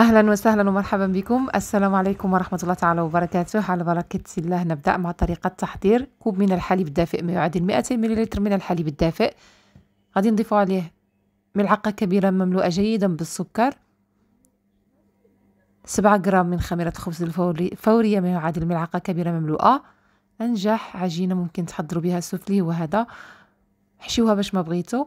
اهلا وسهلا ومرحبا بكم السلام عليكم ورحمه الله تعالى وبركاته على بركه الله نبدا مع طريقه تحضير كوب من الحليب الدافئ ما يعادل 200 مليلتر من الحليب الدافئ غادي نضيف عليه ملعقه كبيره مملوءه جيدا بالسكر 7 غرام من خميره الخبز الفوريه ما يعادل ملعقه كبيره مملوءه انجح عجينه ممكن تحضروا بها سفلي هو هذا حشيوها باش ما بغيتو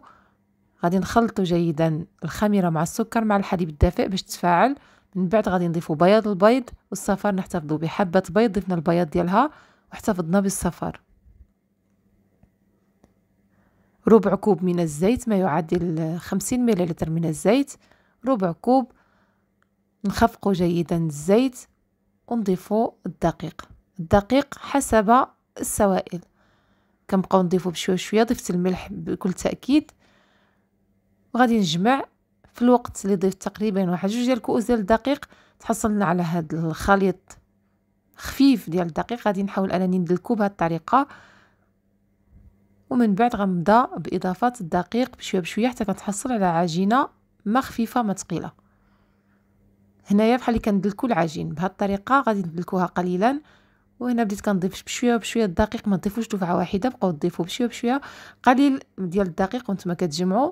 غادي نخلطو جيدا الخميره مع السكر مع الحليب الدافئ باش تفاعل من بعد غادي نضيفو بياض البيض والصفار نحتفظو بحبه بيض ضفنا البياض ديالها واحتفظنا بالصفار ربع كوب من الزيت ما يعادل خمسين مليلتر من الزيت ربع كوب نخفقو جيدا الزيت ونضيفو الدقيق الدقيق حسب السوائل كنبقاو نضيفو بشويه شويه ضفت الملح بكل تاكيد وغادي نجمع في الوقت اللي ضيف تقريبا واحد جوج ديال الكؤوس ديال الدقيق تحصلنا على هذا الخليط خفيف ديال الدقيق غادي نحاول انني ندلكو بهذه الطريقه ومن بعد غنبدا باضافه الدقيق بشويه بشويه حتى كنتحصل على عجينه ما خفيفه ما ثقيله هنايا بحال اللي كندلكو العجين بهذه الطريقه غادي ندلكوها قليلا وهنا بديت كنضيف بشويه بشويه الدقيق ما تضيفوش دفعه واحده بقاو تضيفوا بشويه بشويه قليل ديال الدقيق وانتما كتجمعوا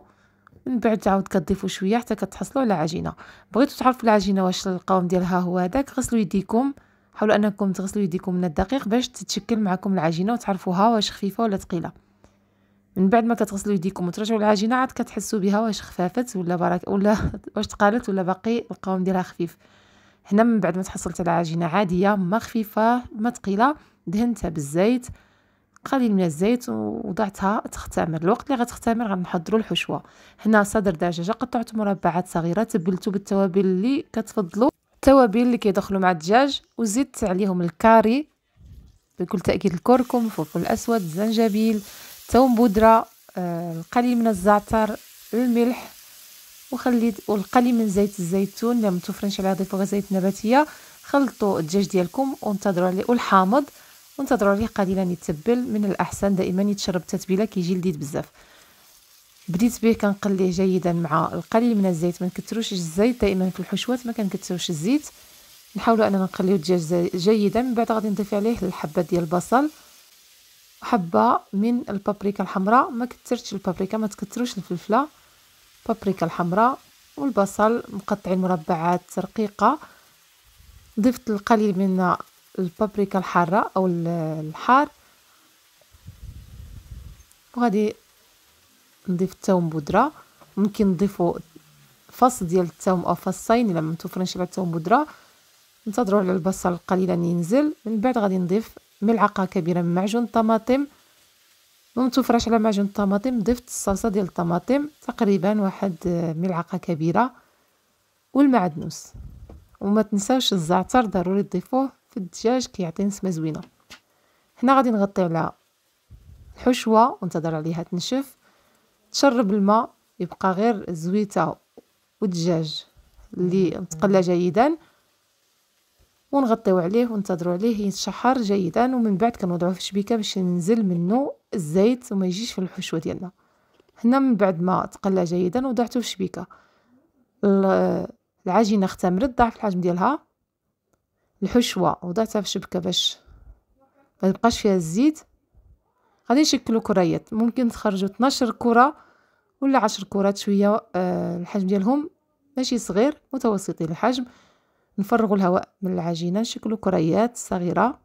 من بعد تعاود كضيفو شويه حتى كتحصلوا على عجينه بغيتو تعرفوا العجينه واش القوام ديالها هو هذاك غسلوا يديكم حاولوا انكم تغسلوا يديكم من الدقيق باش تتشكل معكم العجينه وتعرفوها واش خفيفه ولا ثقيله من بعد ما كتغسلوا يديكم وترجعوا العجينه عاد كتحسوا بها واش خفافت ولا برك ولا واش تقالت ولا باقي القوام ديالها خفيف هنا من بعد ما تحصلت على عجينه عاديه ما خفيفه ما ثقيله دهنتها بالزيت قليل من الزيت وضعتها تختمر الوقت اللي غتختمر غنحضروا الحشوه هنا صدر دجاجه قطعته مربعات صغيره تبلتو بالتوابل اللي كتفضلوا التوابل اللي كيدخلوا مع الدجاج وزدت عليهم الكاري بكل تاكيد الكركم الفلفل الاسود الزنجبيل ثوم بودره آه، القليل من الزعتر الملح وخليت والقليل من زيت الزيتون اللي متفرنش عليه ضيفه زيت نباتيه خلطوا الدجاج ديالكم وانتظروا والحامض وانتظروا عليه قليلا يتبل من الاحسن دائما يتشرب تتبيله كيجي لذيذ بزاف بديت به كنقليه جيدا مع القليل من الزيت ما نكثروش الزيت دائما في الحشوات ما كنكثروش الزيت نحاولوا اننا نقليو الدجاج جيدا من بعد غادي نضيف عليه الحبه ديال البصل حبه من البابريكا الحمراء ما كثرتش البابريكا ما تكثروش الفلفله بابريكا الحمراء والبصل مقطعين مربعات رقيقه ضفت القليل من البابريكا الحارة أو الحار وغادي نضيف الثوم بودرة ممكن نضيفو فص ديال الثوم أو فصين إلا متوفرينش بعد الثوم بودرة ننتظروا على البصل قليلا ينزل من بعد غادي نضيف ملعقة كبيرة من معجون الطماطم ممتوفراش على معجون الطماطم ضفت الصلصة ديال الطماطم تقريبا واحد آه، ملعقة كبيرة والمعدنوس وما تنساوش الزعتر ضروري تضيفوه في الدجاج كيعطي نسمه زوينه هنا غادي نغطيو على الحشوه وانتظر عليها تنشف تشرب الماء يبقى غير الزويته والدجاج اللي متقلى جيدا ونغطيو عليه وانتظروا عليه يتشحر جيدا ومن بعد كنوضعوه في الشبيكه باش ينزل منه الزيت وما يجيش في الحشوه ديالنا هنا من بعد ما تقلى جيدا وضعته في الشبيكه العجينه اختمرت ضعف الحجم ديالها الحشوه وضعتها في شبكه باش ما يبقاش فيها الزيت غادي نشكلو كريات ممكن تخرجوا 12 كره ولا 10 كرات شويه آه، الحجم ديالهم ماشي صغير متوسطي الحجم نفرغوا الهواء من العجينه نشكلو كريات صغيره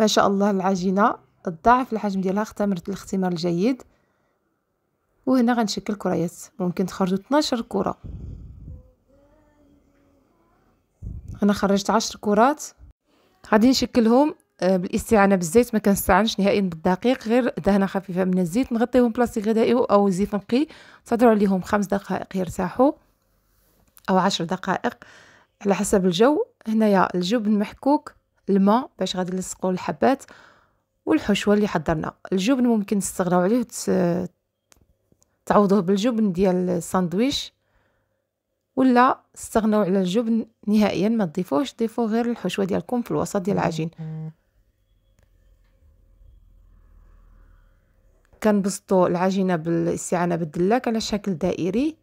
ما شاء الله العجينه الضعف الحجم ديالها اختمرت الاختمار الجيد وهنا غنشكل كريات ممكن تخرجوا 12 كره انا خرجت عشر كرات غادي نشكلهم آه، بالاستعانه بالزيت ما كنستعنش نهائيا بالدقيق غير دهنه خفيفه من الزيت نغطيهم بلاستيك غذائي او زيت نقي تهضروا عليهم خمس دقائق يرتاحوا او عشر دقائق على حسب الجو هنايا الجبن محكوك الماء باش غادي نلصقوا الحبات والحشوه اللي حضرنا الجبن ممكن تستغراو عليه تعوضوه بالجبن ديال الساندويش ولا استغنوا على الجبن نهائيا ما تضيفوش ضيفوا غير الحشوه ديالكم في الوسط ديال العجين كنبسطوا العجينه بالاستعانه بالدلاك على شكل دائري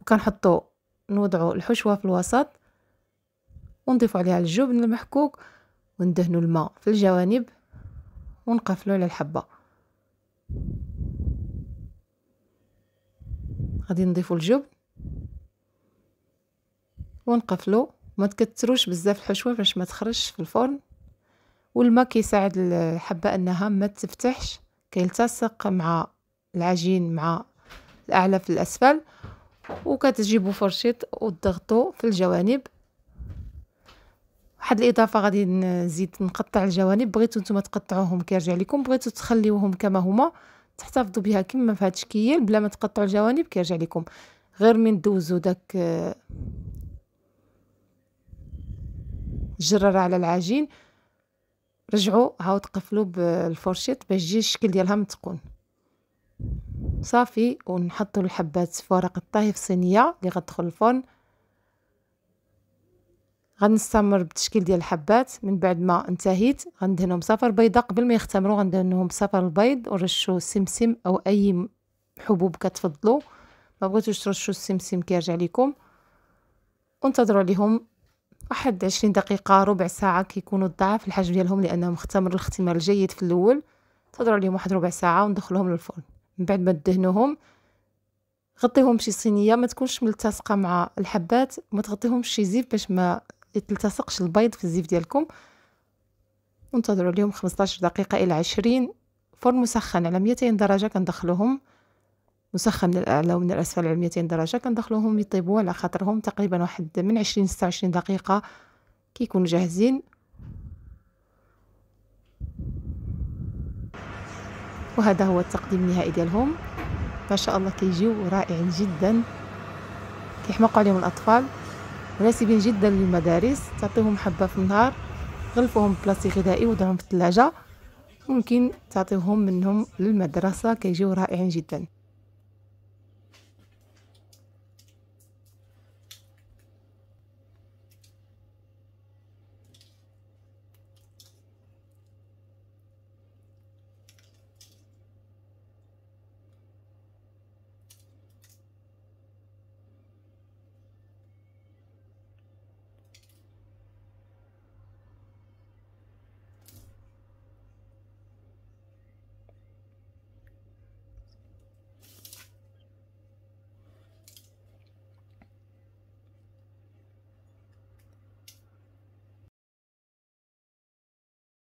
وكنحطوا نوضعوا الحشوه في الوسط ونضيفو عليها الجبن المحكوك وندهنوا الماء في الجوانب ونقفلوا على الحبه غادي نضيفوا الجبن ونقفلو ما تكتروش بزاف الحشوه باش ما تخرجش في الفرن والماء كيساعد الحبه انها ما تفتحش كيلتصق مع العجين مع الاعلى في الاسفل وكتجيبوا فرشيط وتضغطوا في الجوانب واحد الاضافه غادي نزيد نقطع الجوانب بغيتو نتوما تقطعوهم كيرجع لكم بغيتو تخليوهم كما هما تحتفظوا بها كما في هذا الشكل بلا ما تقطعوا الجوانب كيرجع لكم غير من دوزو داك جرر على العجين رجعوا هاو تقفلوا بالفورشيط باش تجي الشكل ديالها متقون صافي ونحطوا الحبات في ورق الطهي في صينيه اللي غتدخل الفرن غنستمر بالتشكيل ديال الحبات من بعد ما انتهيت غندهنهم بصفر بيضاء قبل ما يختمروا غندهنهم بصفر البيض ورشوا سمسم او اي حبوب كتفضلوا ما بغيتوش ترشوا السمسم كيرجع لكم وانتظروا عليهم واحد عشرين دقيقة ربع ساعة كيكونوا ضعف الحجم ديالهم لأنهم اختمروا الاختمار الجيد في الأول تضر عليهم واحد ربع ساعة وندخلهم للفرن من بعد ما دهنوهم غطيهم بشي صينية ما تكونش ملتصقة مع الحبات ما تغطيهم شي زيف باش ما يتلتصقش البيض في الزيف ديالكم وانتظروا ليهم 15 دقيقة إلى 20 فرن مسخن على 200 درجة كندخلوهم نسخة من الاعلى ومن الاسفل على 200 درجه كندخلوهم يطيبوا على خاطرهم تقريبا واحد من 20 26 دقيقه كيكونوا جاهزين وهذا هو التقديم النهائي ديالهم ما شاء الله كيجيو رائعين جدا كيحمقوا عليهم الاطفال مناسبين جدا للمدارس تعطيهم حبه في النهار غلفوهم بلاستيك غذائي ودعهم في الثلاجه ممكن تعطيهم منهم للمدرسه كيجيو رائعين جدا